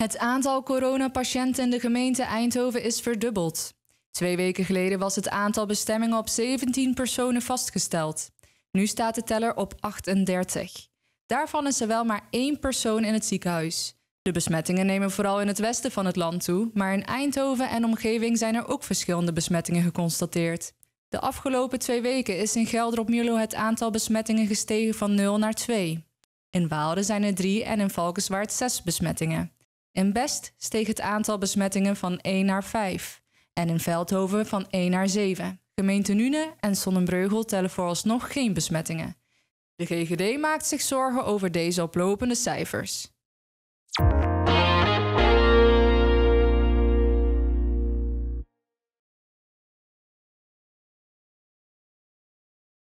Het aantal coronapatiënten in de gemeente Eindhoven is verdubbeld. Twee weken geleden was het aantal bestemmingen op 17 personen vastgesteld. Nu staat de teller op 38. Daarvan is er wel maar één persoon in het ziekenhuis. De besmettingen nemen vooral in het westen van het land toe, maar in Eindhoven en omgeving zijn er ook verschillende besmettingen geconstateerd. De afgelopen twee weken is in Gelder op Mierlo het aantal besmettingen gestegen van 0 naar 2. In Waalden zijn er 3 en in Valkenswaard 6 besmettingen. In Best steeg het aantal besmettingen van 1 naar 5 en in Veldhoven van 1 naar 7. Gemeente Nune en Sonnenbreugel tellen vooralsnog geen besmettingen. De GGD maakt zich zorgen over deze oplopende cijfers.